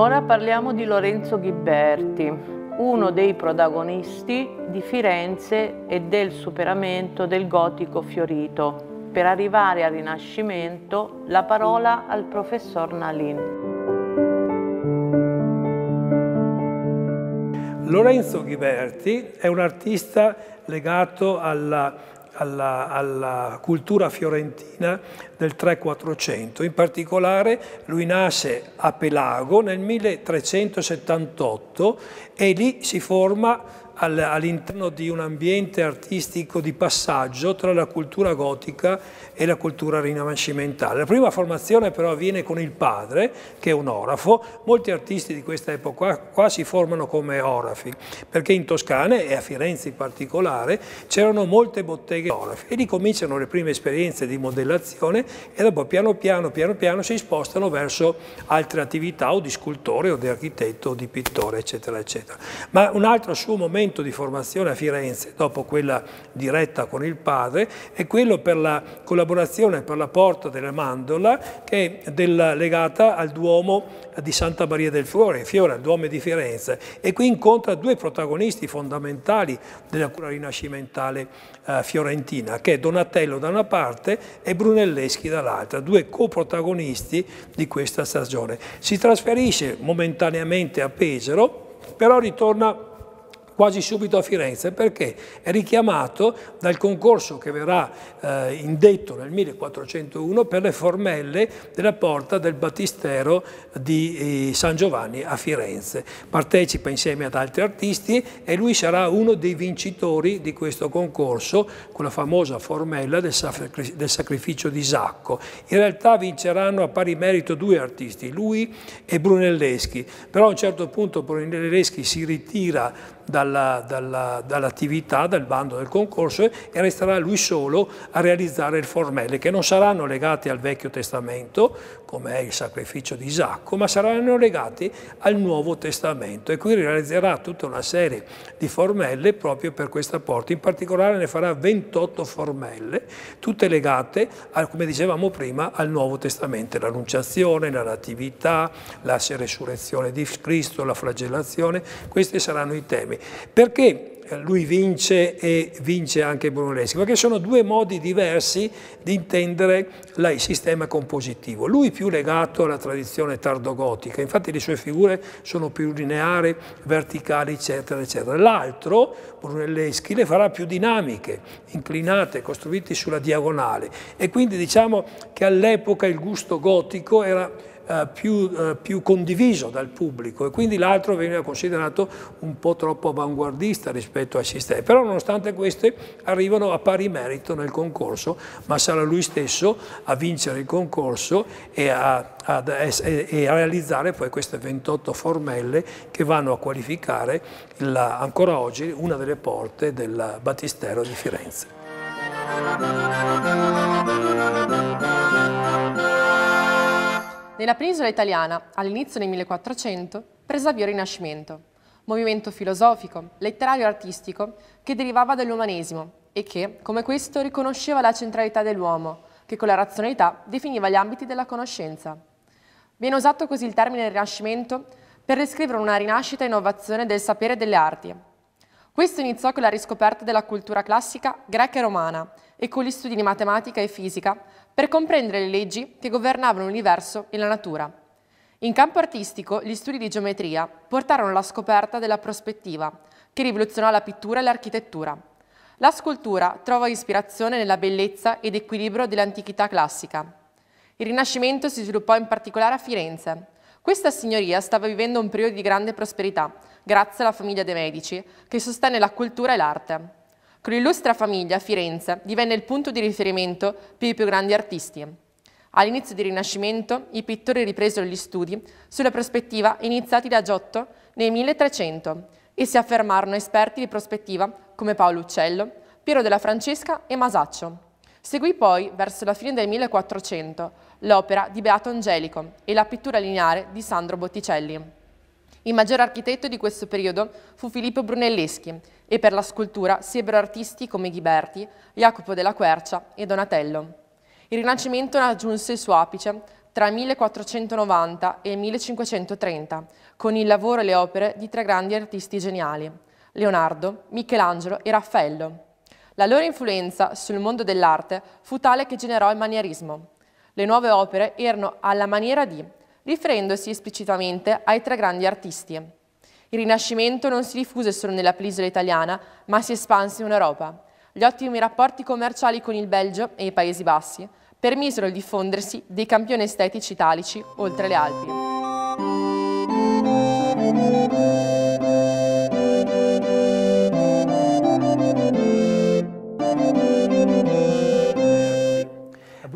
Ora parliamo di Lorenzo Ghiberti, uno dei protagonisti di Firenze e del superamento del gotico fiorito. Per arrivare al Rinascimento, la parola al professor Nalin. Lorenzo Ghiberti è un artista legato alla alla, alla cultura fiorentina del 3-400. In particolare lui nasce a Pelago nel 1378 e lì si forma all'interno di un ambiente artistico di passaggio tra la cultura gotica e la cultura rinascimentale. La prima formazione però avviene con il padre, che è un orafo. Molti artisti di questa epoca qua si formano come orafi, perché in Toscana e a Firenze in particolare c'erano molte botteghe orafi e lì cominciano le prime esperienze di modellazione e dopo piano piano, piano piano si spostano verso altre attività o di scultore o di architetto o di pittore, eccetera, eccetera. Ma un altro suo momento momento di formazione a Firenze, dopo quella diretta con il padre, è quello per la collaborazione per la porta della Mandola, che è della, legata al Duomo di Santa Maria del Fiore, Fiore, al Duomo di Firenze, e qui incontra due protagonisti fondamentali della cura rinascimentale eh, fiorentina, che è Donatello da una parte e Brunelleschi dall'altra, due coprotagonisti di questa stagione. Si trasferisce momentaneamente a Pesaro, però ritorna quasi subito a Firenze perché è richiamato dal concorso che verrà eh, indetto nel 1401 per le formelle della porta del Battistero di eh, San Giovanni a Firenze. Partecipa insieme ad altri artisti e lui sarà uno dei vincitori di questo concorso con la famosa formella del, sacrificio, del sacrificio di Isacco. In realtà vinceranno a pari merito due artisti, lui e Brunelleschi, però a un certo punto Brunelleschi si ritira dalla, dalla, dall'attività, dal bando del concorso e resterà lui solo a realizzare il formelle che non saranno legati al Vecchio Testamento, come è il sacrificio di Isacco, ma saranno legati al Nuovo Testamento e qui realizzerà tutta una serie di formelle proprio per questa porta. In particolare ne farà 28 formelle, tutte legate, al, come dicevamo prima, al Nuovo Testamento, l'Annunciazione, la Natività, la resurrezione di Cristo, la flagellazione, questi saranno i temi. Perché lui vince e vince anche Brunelleschi, perché sono due modi diversi di intendere il sistema compositivo. Lui più legato alla tradizione tardogotica, infatti le sue figure sono più lineari, verticali, eccetera, eccetera. L'altro, Brunelleschi, le farà più dinamiche, inclinate, costruite sulla diagonale. E quindi diciamo che all'epoca il gusto gotico era eh, più, eh, più, condiviso dal pubblico e quindi l'altro veniva considerato un po' troppo avanguardista rispetto ai sistemi. Però nonostante queste arrivano a pari merito nel concorso, ma sarà lui stesso a vincere il concorso e a, a, e a realizzare poi queste 28 formelle che vanno a qualificare la, ancora oggi una delle porte del Battistero di Firenze nella penisola italiana, all'inizio del 1400, prese avvio il Rinascimento, movimento filosofico, letterario e artistico che derivava dall'umanesimo e che, come questo, riconosceva la centralità dell'uomo, che con la razionalità definiva gli ambiti della conoscenza. Viene usato così il termine Rinascimento per descrivere una rinascita e innovazione del sapere e delle arti. Questo iniziò con la riscoperta della cultura classica greca e romana e con gli studi di matematica e fisica per comprendere le leggi che governavano l'universo e la natura. In campo artistico, gli studi di geometria portarono alla scoperta della prospettiva, che rivoluzionò la pittura e l'architettura. La scultura trova ispirazione nella bellezza ed equilibrio dell'antichità classica. Il Rinascimento si sviluppò in particolare a Firenze. Questa signoria stava vivendo un periodo di grande prosperità, grazie alla famiglia De Medici, che sostenne la cultura e l'arte. Con l'illustra famiglia, Firenze divenne il punto di riferimento per i più grandi artisti. All'inizio del Rinascimento, i pittori ripresero gli studi sulla prospettiva iniziati da Giotto nel 1300 e si affermarono esperti di prospettiva come Paolo Uccello, Piero della Francesca e Masaccio. Seguì poi, verso la fine del 1400, l'opera di Beato Angelico e la pittura lineare di Sandro Botticelli. Il maggior architetto di questo periodo fu Filippo Brunelleschi, e per la scultura si ebbero artisti come Ghiberti, Jacopo della Quercia e Donatello. Il Rinascimento raggiunse il suo apice tra il 1490 e il 1530 con il lavoro e le opere di tre grandi artisti geniali, Leonardo, Michelangelo e Raffaello. La loro influenza sul mondo dell'arte fu tale che generò il manierismo. Le nuove opere erano alla maniera di, riferendosi esplicitamente ai tre grandi artisti, il Rinascimento non si diffuse solo nella penisola italiana, ma si espanse in Europa. Gli ottimi rapporti commerciali con il Belgio e i Paesi Bassi permisero il diffondersi dei campioni estetici italici oltre le Alpi.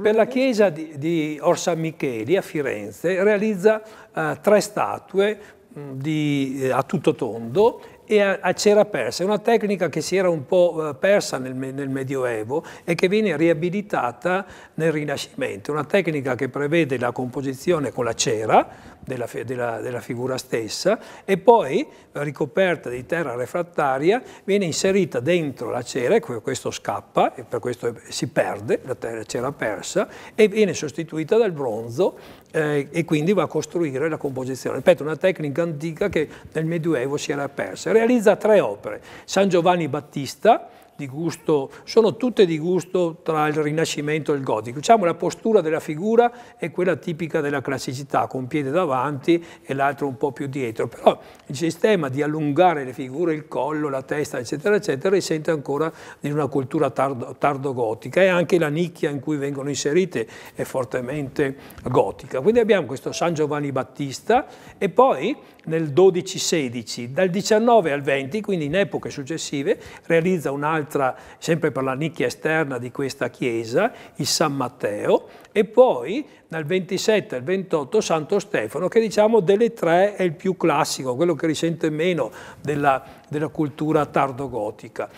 Per la chiesa di, di Orsa Micheli a Firenze realizza eh, tre statue di, eh, a tutto tondo e a, a cera persa. È una tecnica che si era un po' eh, persa nel, nel, Medioevo e che viene riabilitata nel Rinascimento. Una tecnica che prevede la composizione con la cera della, della, della figura stessa e poi, ricoperta di terra refrattaria, viene inserita dentro la cera questo scappa e per questo si perde la cera persa e viene sostituita dal bronzo eh, e quindi va a costruire la composizione. Ripeto, una tecnica antica che nel Medioevo si era persa. Realizza tre opere, San Giovanni Battista, di gusto, sono tutte di gusto tra il Rinascimento e il Gotico. Diciamo la postura della figura è quella tipica della classicità, con un piede davanti e l'altro un po' più dietro, però il sistema di allungare le figure, il collo, la testa, eccetera, eccetera, risente ancora di una cultura tardo, tardo-gotica e anche la nicchia in cui vengono inserite è fortemente gotica. Quindi abbiamo questo San Giovanni Battista e poi nel 12-16, dal 19 al 20, quindi in epoche successive, realizza un altro un'altra, sempre per la nicchia esterna di questa chiesa, il San Matteo, e poi dal 27 al 28 Santo Stefano, che diciamo delle tre è il più classico, quello che risente meno della, della cultura tardogotica.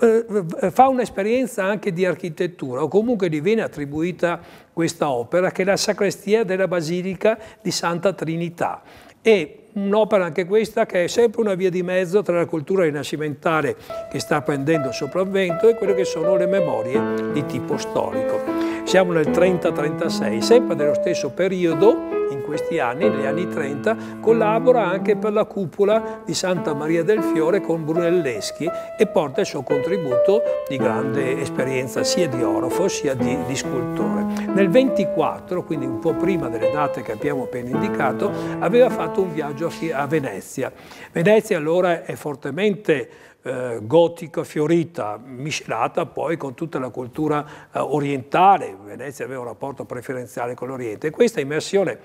Eh, fa un'esperienza anche di architettura, o comunque gli viene attribuita questa opera, che è la sacrestia della Basilica di Santa Trinità. E un'opera anche questa che è sempre una via di mezzo tra la cultura rinascimentale che sta prendendo sopravvento e quelle che sono le memorie di tipo storico. Siamo nel 30-36, sempre dello stesso periodo, in questi anni, negli anni 30, collabora anche per la cupola di Santa Maria del Fiore con Brunelleschi e porta il suo contributo di grande esperienza sia di orofo sia di, di scultore. Nel 24, quindi un po' prima delle date che abbiamo appena indicato, aveva fatto un viaggio a Venezia. Venezia allora è fortemente eh, gotica fiorita, miscelata poi con tutta la cultura eh, orientale, Venezia aveva un rapporto preferenziale con l'Oriente questa immersione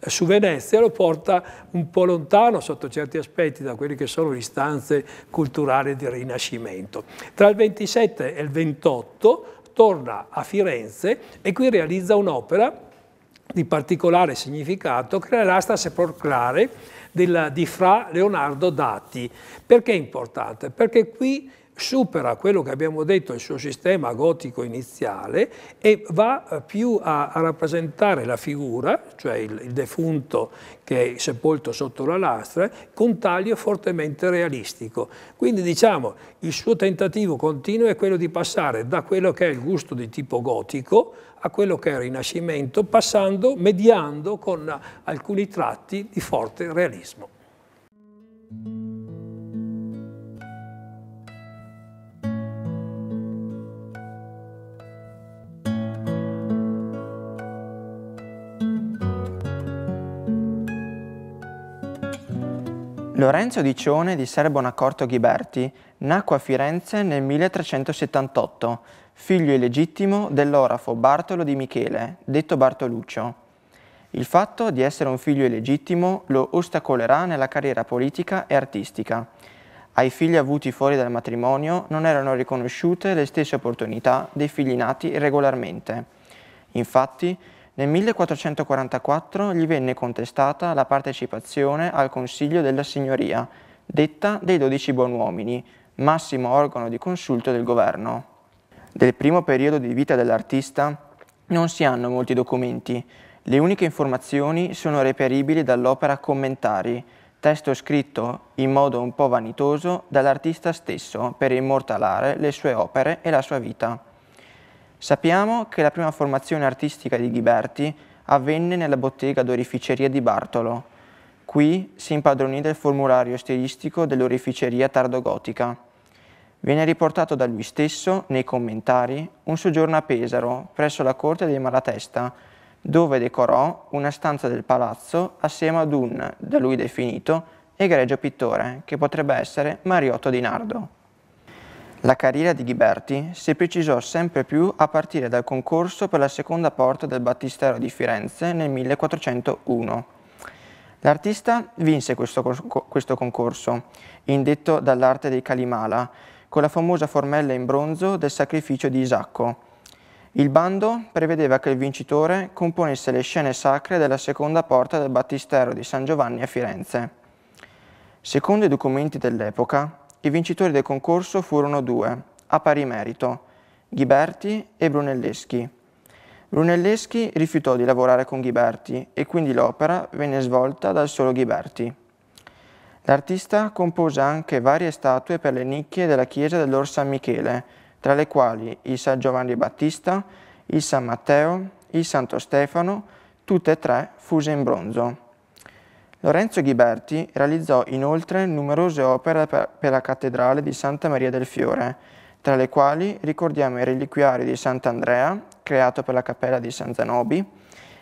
eh, su Venezia lo porta un po' lontano sotto certi aspetti da quelle che sono le istanze culturali del Rinascimento. Tra il 27 e il 28 torna a Firenze e qui realizza un'opera di particolare significato creerà sta sepolcrare di Fra Leonardo Dati. Perché è importante? Perché qui supera quello che abbiamo detto il suo sistema gotico iniziale e va eh, più a, a rappresentare la figura, cioè il, il, defunto che è sepolto sotto la lastra, con taglio fortemente realistico. Quindi diciamo il suo tentativo continuo è quello di passare da quello che è il gusto di tipo gotico a quello che è il rinascimento, passando, mediando con alcuni tratti di forte realismo. Lorenzo Dicione di Serbonacorto Ghiberti nacque a Firenze nel 1378, figlio illegittimo dell'orafo Bartolo di Michele, detto Bartoluccio. Il fatto di essere un figlio illegittimo lo ostacolerà nella carriera politica e artistica. Ai figli avuti fuori dal matrimonio non erano riconosciute le stesse opportunità dei figli nati regolarmente. Infatti, nel 1444 gli venne contestata la partecipazione al Consiglio della Signoria, detta dei dodici buonuomini, massimo organo di consulto del governo. Del primo periodo di vita dell'artista non si hanno molti documenti, le uniche informazioni sono reperibili dall'opera Commentari, testo scritto in modo un po' vanitoso dall'artista stesso per immortalare le sue opere e la sua vita. Sappiamo che la prima formazione artistica di Ghiberti avvenne nella bottega d'orificeria di Bartolo. Qui si impadronì del formulario stilistico dell'orificeria tardogotica. Viene riportato da lui stesso, nei commentari, un soggiorno a Pesaro, presso la corte dei Malatesta, dove decorò una stanza del palazzo assieme ad un, da lui definito, egregio pittore, che potrebbe essere Mariotto di Nardo. La carriera di Ghiberti si precisò sempre più a partire dal concorso per la seconda porta del Battistero di Firenze nel 1401. L'artista vinse questo, questo concorso, indetto dall'arte dei Calimala, con la famosa formella in bronzo del sacrificio di Isacco. Il bando prevedeva che il vincitore componesse le scene sacre della seconda porta del Battistero di San Giovanni a Firenze. Secondo i documenti dell'epoca, i vincitori del concorso furono due, a pari merito, Ghiberti e Brunelleschi. Brunelleschi rifiutò di lavorare con Ghiberti e quindi l'opera venne svolta dal solo Ghiberti. L'artista compose anche varie statue per le nicchie della chiesa dell'Or San Michele, tra le quali il San Giovanni Battista, il San Matteo, il Santo Stefano, tutte e tre fuse in bronzo. Lorenzo Ghiberti realizzò inoltre numerose opere per la cattedrale di Santa Maria del Fiore, tra le quali ricordiamo i reliquiari di Sant'Andrea, creato per la cappella di San Zanobi,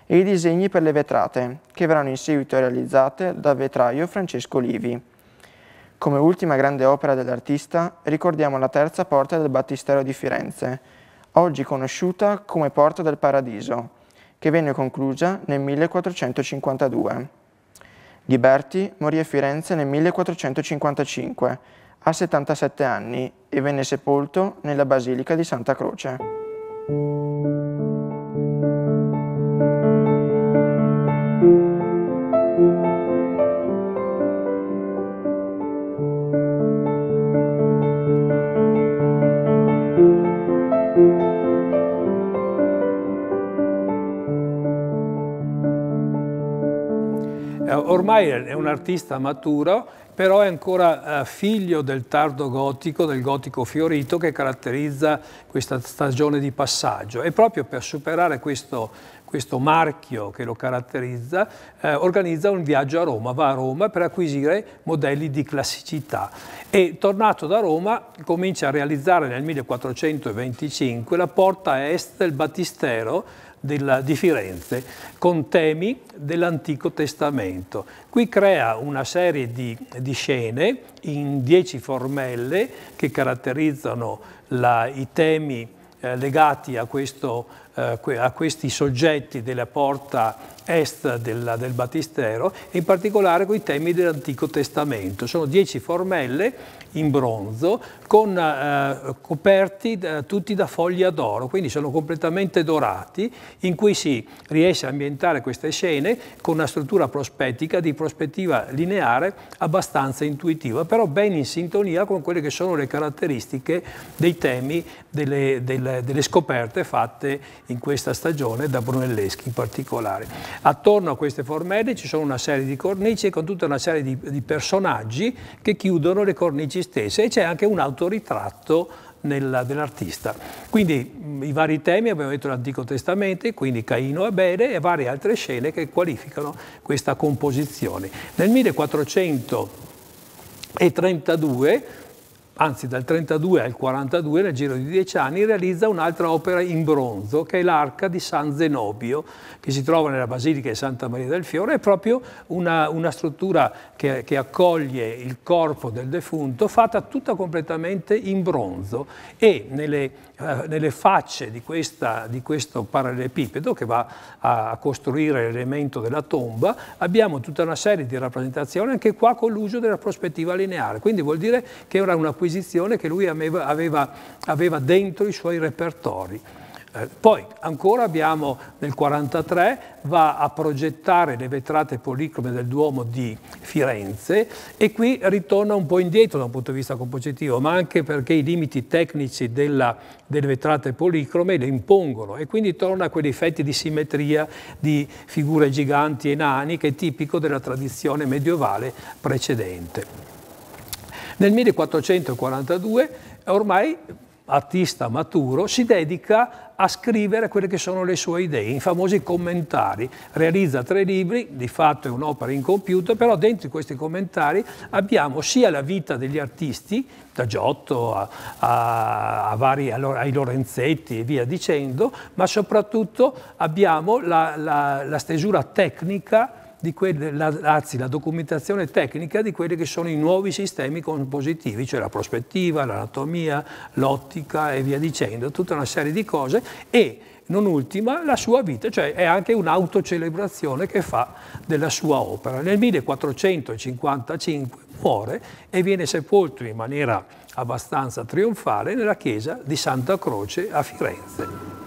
e i disegni per le vetrate, che verranno in seguito realizzate dal vetraio Francesco Livi. Come ultima grande opera dell'artista ricordiamo la terza porta del Battistero di Firenze, oggi conosciuta come Porta del Paradiso, che venne conclusa nel 1452. Ghiberti morì a Firenze nel 1455, a 77 anni, e venne sepolto nella Basilica di Santa Croce. Ormai è un artista maturo, però è ancora eh, figlio del tardo gotico, del gotico fiorito che caratterizza questa stagione di passaggio. E proprio per superare questo, questo marchio che lo caratterizza, eh, organizza un viaggio a Roma, va a Roma per acquisire modelli di classicità e tornato da Roma comincia a realizzare nel 1425 la porta est del battistero della, di Firenze con temi dell'Antico Testamento. Qui crea una serie di, di scene in dieci formelle che caratterizzano la, i temi eh, legati a questo eh, a questi soggetti della porta est del, del Battistero e in particolare con i temi dell'Antico Testamento. Sono dieci formelle in bronzo con, eh, coperti eh, tutti da foglia d'oro, quindi sono completamente dorati, in cui si riesce a ambientare queste scene con una struttura prospettica di prospettiva lineare abbastanza intuitiva, però ben in sintonia con quelle che sono le caratteristiche dei temi delle, delle, delle scoperte fatte in questa stagione da Brunelleschi in particolare. Attorno a queste formelle ci sono una serie di cornici con tutta una serie di, di personaggi che chiudono le cornici stesse e c'è anche un autoritratto dell'artista. Quindi i vari temi, abbiamo detto l'Antico Testamento, quindi Caino e Abele e varie altre scene che qualificano questa composizione. Nel 1432 anzi dal 32 al 42, nel giro di dieci anni, realizza un'altra opera in bronzo, che è l'Arca di San Zenobio, che si trova nella Basilica di Santa Maria del Fiore. È proprio una, una struttura che, che, accoglie il corpo del defunto, fatta tutta completamente in bronzo e nelle, eh, nelle facce di, questa, di, questo parallelepipedo che va a costruire l'elemento della tomba, abbiamo tutta una serie di rappresentazioni, anche qua con l'uso della prospettiva lineare. Quindi vuol dire che era un'acquisizione che lui aveva, aveva, aveva dentro i suoi repertori. Eh, poi ancora abbiamo nel 1943 va a progettare le vetrate policrome del Duomo di Firenze e qui ritorna un po' indietro da un punto di vista compositivo, ma anche perché i limiti tecnici della, delle vetrate policrome le impongono e quindi torna a quegli effetti di simmetria di figure giganti e nani che è tipico della tradizione medievale precedente. Nel 1442 ormai artista maturo, si dedica a scrivere quelle che sono le sue idee, i famosi commentari. Realizza tre libri, di fatto è un'opera incompiuta, però dentro questi commentari abbiamo sia la vita degli artisti, da Giotto a, a, a vari, ai Lorenzetti e via dicendo, ma soprattutto abbiamo la, la, la stesura tecnica quelle, la, anzi la documentazione tecnica di quelli che sono i nuovi sistemi compositivi, cioè la prospettiva, l'anatomia, l'ottica e via dicendo, tutta una serie di cose e non ultima la sua vita, cioè è anche un'autocelebrazione che fa della sua opera. Nel 1455 muore e viene sepolto in maniera abbastanza trionfale nella chiesa di Santa Croce a Firenze.